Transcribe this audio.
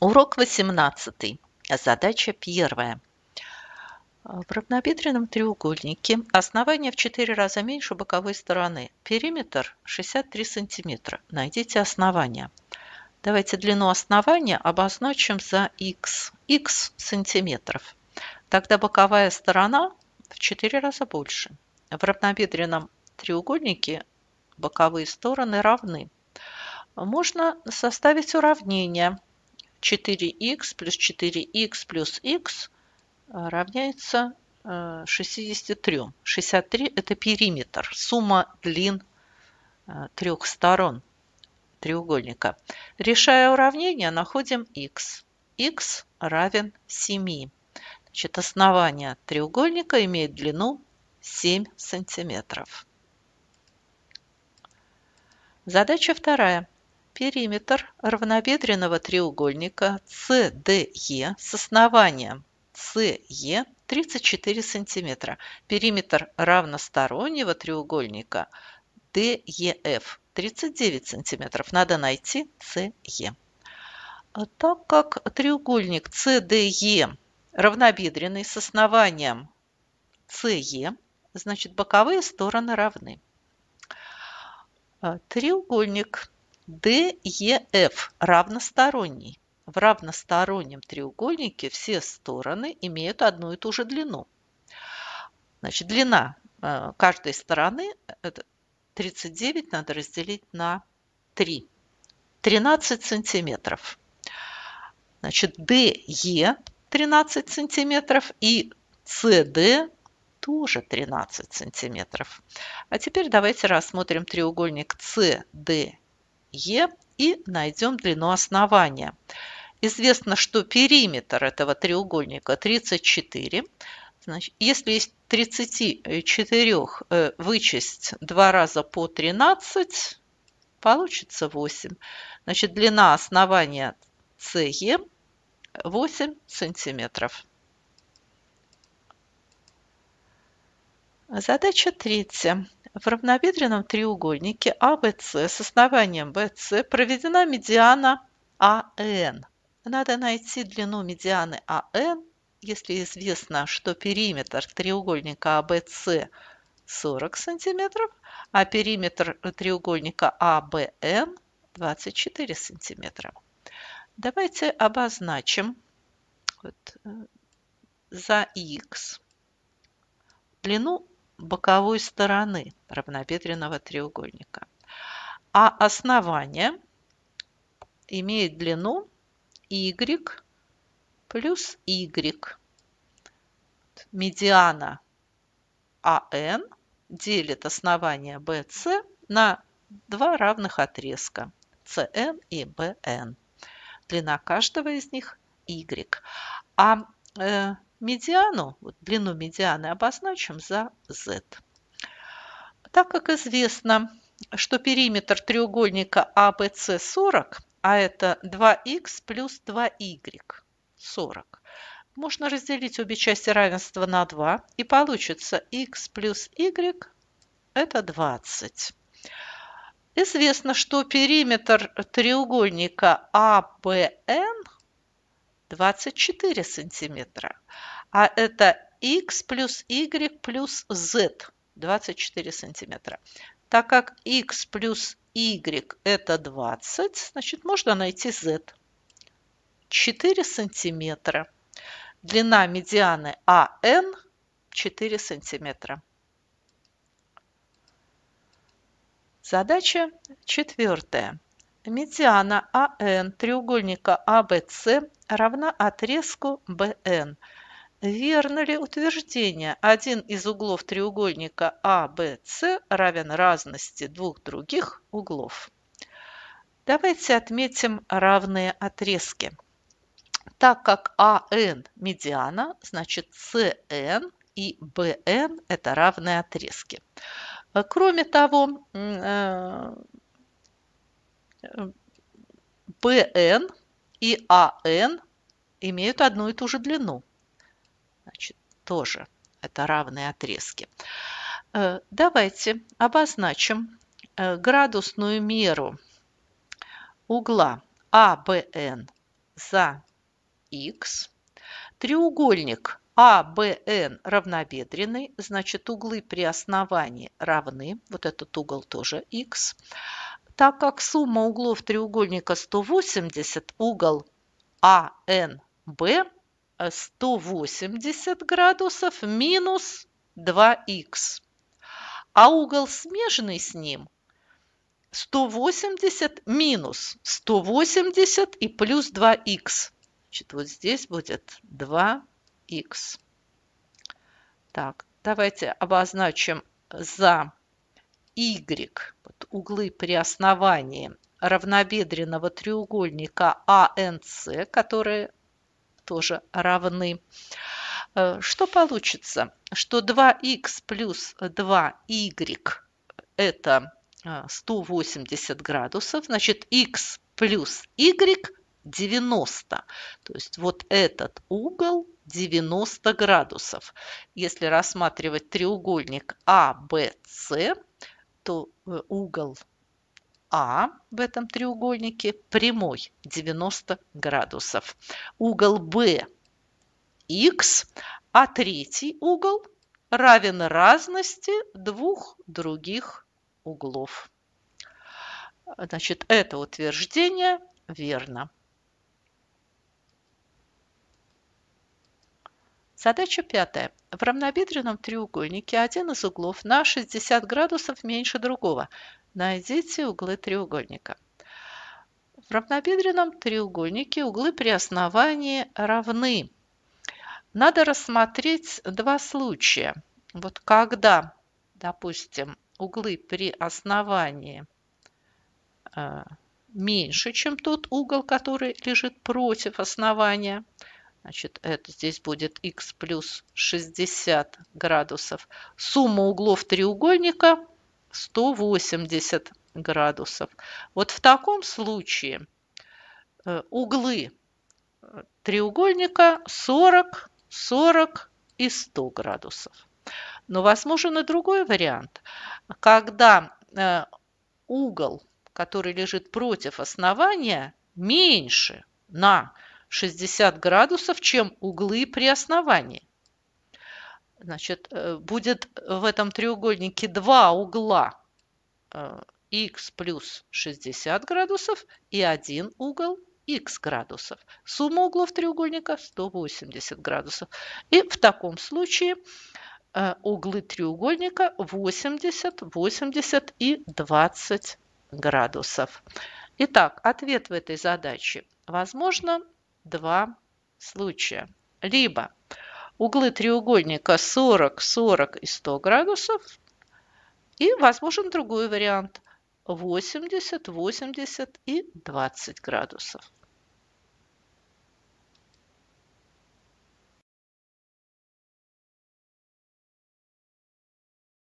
Урок 18. Задача первая. В равнобедренном треугольнике основание в 4 раза меньше боковой стороны. Периметр 63 см. Найдите основание. Давайте длину основания обозначим за х. Х сантиметров. Тогда боковая сторона в 4 раза больше. В равнобедренном треугольнике боковые стороны равны. Можно составить уравнение – 4 x плюс 4 x плюс x э, равняется 63. Э, 63 – это периметр, сумма длин э, трех сторон треугольника. Решая уравнение, находим x. x равен 7. Значит, основание треугольника имеет длину 7 сантиметров. Задача вторая. Периметр равнобедренного треугольника CDE с основанием CE 34 см. Периметр равностороннего треугольника DEF 39 см. Надо найти CE. А так как треугольник CDE равнобедренный с основанием CE, значит боковые стороны равны. А, треугольник DEF равносторонний. В равностороннем треугольнике все стороны имеют одну и ту же длину. Значит, длина э, каждой стороны 39 надо разделить на 3. 13 сантиметров. Значит, DE 13 сантиметров и CD тоже 13 сантиметров. А теперь давайте рассмотрим треугольник CDE Е и найдем длину основания. Известно, что периметр этого треугольника 34. Значит, если из 34 э, вычесть 2 раза по 13, получится 8. Значит, длина основания CE 8 сантиметров. Задача третья. В равнобедренном треугольнике АВС с основанием ВС проведена медиана АН. Надо найти длину медианы АН, если известно, что периметр треугольника АВС 40 см, а периметр треугольника АВН 24 см. Давайте обозначим вот, э, за х длину боковой стороны равнобедренного треугольника. А основание имеет длину y плюс y. Медиана АН делит основание BC на два равных отрезка CN и BN. Длина каждого из них y. А э, Медиану, вот длину медианы обозначим за z. Так как известно, что периметр треугольника ABC а 40, а это 2 x плюс 2y 40, можно разделить обе части равенства на 2, и получится x плюс y – это 20. Известно, что периметр треугольника ABN а 24 сантиметра а это x плюс y плюс z 24 сантиметра. Так как x плюс y это 20, значит можно найти z. 4 сантиметра. Длина медианы АН 4 сантиметра. Задача четвертая. Медиана АН треугольника АВС равна отрезку БН – Верно ли утверждение один из углов треугольника ABC а равен разности двух других углов? Давайте отметим равные отрезки. Так как АН – медиана, значит СН и БН – это равные отрезки. Кроме того, э, БН и АН имеют одну и ту же длину – Значит, тоже это равные отрезки. Э, давайте обозначим э, градусную меру угла АБН за х. Треугольник АБН равнобедренный, значит углы при основании равны. Вот этот угол тоже х. Так как сумма углов треугольника 180, угол АНБ 180 градусов минус 2х. А угол смежный с ним 180 минус 180 и плюс 2х. Значит, вот здесь будет 2х. Так, давайте обозначим за y, вот углы при основании равнобедренного треугольника АНС, которые тоже равны. Э, что получится? Что 2х плюс 2y – это 180 э, градусов, значит, x плюс y 90. То есть вот этот угол 90 градусов. Если рассматривать треугольник ABC, а, то э, угол а в этом треугольнике прямой 90 градусов. Угол Б Х, а третий угол равен разности двух других углов. Значит, это утверждение верно. Задача пятая. В равнобедренном треугольнике один из углов на 60 градусов меньше другого. Найдите углы треугольника. В равнобедренном треугольнике углы при основании равны. Надо рассмотреть два случая. Вот когда, допустим, углы при основании э, меньше, чем тот угол, который лежит против основания. Значит, это здесь будет x плюс 60 градусов. Сумма углов треугольника 180 градусов. Вот в таком случае э, углы э, треугольника 40, 40 и 100 градусов. Но возможен и другой вариант, когда э, угол, который лежит против основания, меньше на 60 градусов, чем углы при основании. Значит, э, будет в этом треугольнике два угла x э, плюс 60 градусов и один угол x градусов. Сумма углов треугольника 180 градусов. И в таком случае э, углы треугольника 80, 80 и 20 градусов. Итак, ответ в этой задаче. Возможно, два случая. Либо углы треугольника 40, 40 и 100 градусов. И возможен другой вариант 80, 80 и 20 градусов.